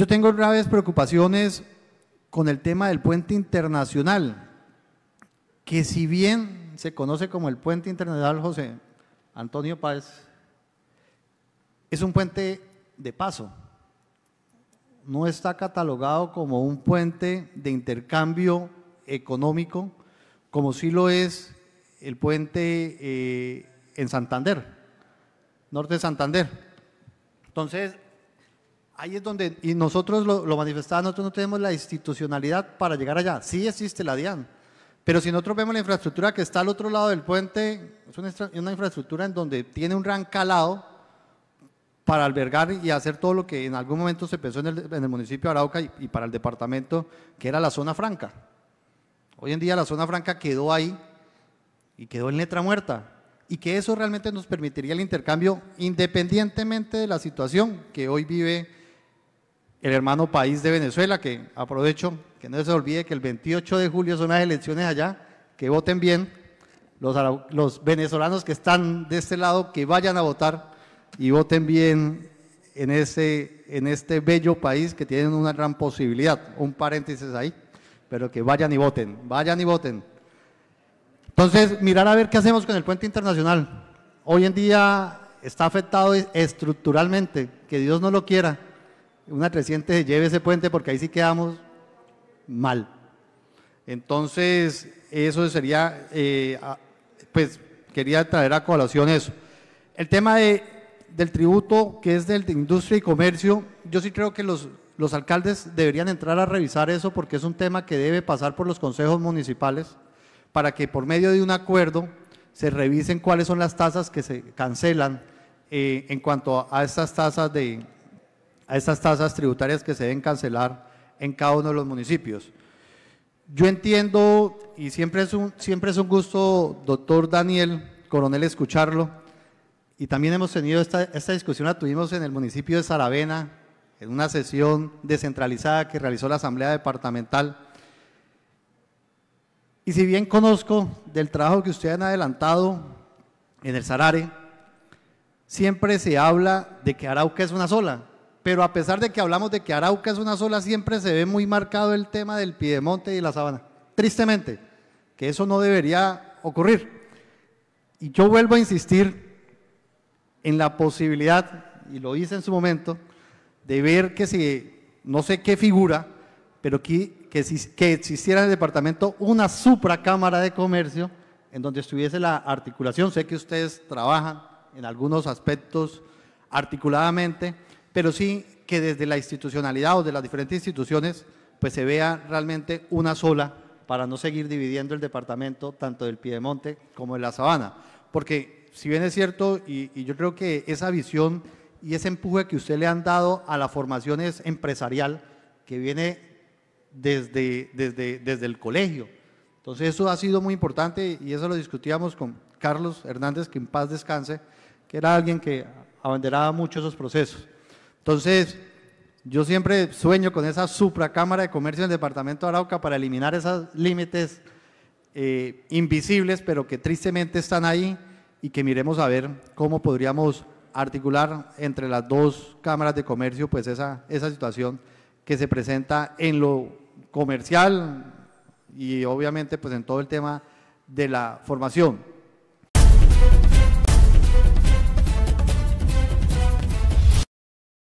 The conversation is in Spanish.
Yo tengo graves preocupaciones con el tema del puente internacional, que si bien se conoce como el puente internacional José Antonio Páez, es un puente de paso, no está catalogado como un puente de intercambio económico, como sí lo es el puente eh, en Santander, norte de Santander. Entonces, Ahí es donde, y nosotros lo, manifestamos, nosotros no tenemos la institucionalidad para llegar allá. Sí existe la DIAN, pero si nosotros vemos la infraestructura que está al otro lado del puente, es una, infraestructura en donde tiene un gran calado para albergar y hacer todo lo que en algún momento se pensó en el, municipio de Arauca y, y, para el departamento, que era la zona franca. Hoy en día la zona franca quedó ahí y quedó en letra muerta. Y que eso realmente nos permitiría el intercambio independientemente de la situación que hoy vive el hermano país de Venezuela, que aprovecho, que no se olvide que el 28 de julio son las elecciones allá, que voten bien, los, venezolanos que están de este lado, que vayan a votar y voten bien en, ese, en este bello país que tienen una gran posibilidad, un paréntesis ahí, pero que vayan y voten, vayan y voten. Entonces, mirar a ver qué hacemos con el puente internacional. Hoy en día está afectado estructuralmente, que Dios no lo quiera, una 300 se lleve ese puente porque ahí sí quedamos mal. Entonces, eso sería, eh, pues quería traer a colación eso. El tema de, del tributo, que es del de industria y comercio, yo sí creo que los, los alcaldes deberían entrar a revisar eso porque es un tema que debe pasar por los consejos municipales para que por medio de un acuerdo se revisen cuáles son las tasas que se cancelan eh, en cuanto a estas tasas de, a estas tasas tributarias que se deben cancelar en cada uno de los municipios. Yo entiendo, y siempre es un, siempre es un gusto, doctor Daniel Coronel, escucharlo, y también hemos tenido esta, esta discusión, la tuvimos en el municipio de Saravena, en una sesión descentralizada que realizó la Asamblea Departamental. Y si bien conozco del trabajo que ustedes han adelantado en el Sarare, siempre se habla de que Arauca es una sola. Pero a pesar de que hablamos de que Arauca es una sola, siempre se ve muy marcado el tema del Piedemonte y la Sabana. Tristemente, que eso no debería ocurrir. Y yo vuelvo a insistir en la posibilidad, y lo hice en su momento, de ver que si, no sé qué figura, pero que, que, que existiera en el departamento una supracámara de comercio en donde estuviese la articulación. Sé que ustedes trabajan en algunos aspectos articuladamente pero sí que desde la institucionalidad o de las diferentes instituciones pues se vea realmente una sola para no seguir dividiendo el departamento tanto del Piedemonte como de la Sabana. Porque si bien es cierto, y, y yo creo que esa visión y ese empuje que usted le han dado a la formación es empresarial, que viene desde, desde, desde el colegio. Entonces eso ha sido muy importante y eso lo discutíamos con Carlos Hernández, que en paz descanse, que era alguien que abanderaba mucho esos procesos. Entonces, yo siempre sueño con esa supracámara de comercio del departamento de Arauca para eliminar esos límites eh, invisibles, pero que tristemente están ahí y que miremos a ver cómo podríamos articular entre las dos cámaras de comercio pues esa, esa situación que se presenta en lo comercial y obviamente pues en todo el tema de la formación.